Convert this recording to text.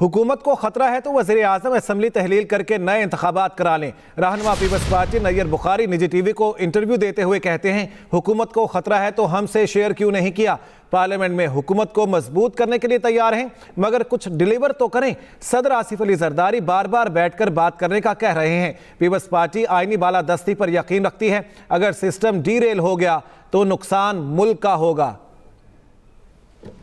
हुकूमत को खतरा है तो वजी अजम असम्बली तहलील करके नए इंतबात करा लें रहनमा पीपल्स पार्टी नैयर बुखारी निजी टी वी को इंटरव्यू देते हुए कहते हैं हुकूमत को खतरा है तो हमसे शेयर क्यों नहीं किया पार्लियामेंट में हुकूमत को मजबूत करने के लिए तैयार हैं मगर कुछ डिलीवर तो करें सदर आसिफ अली जरदारी बार बार बैठकर बात करने का कह रहे हैं पीपल्स पार्टी आइनी बाला दस्ती पर यकीन रखती है अगर सिस्टम रेल हो गया तो नुकसान मुल्क का होगा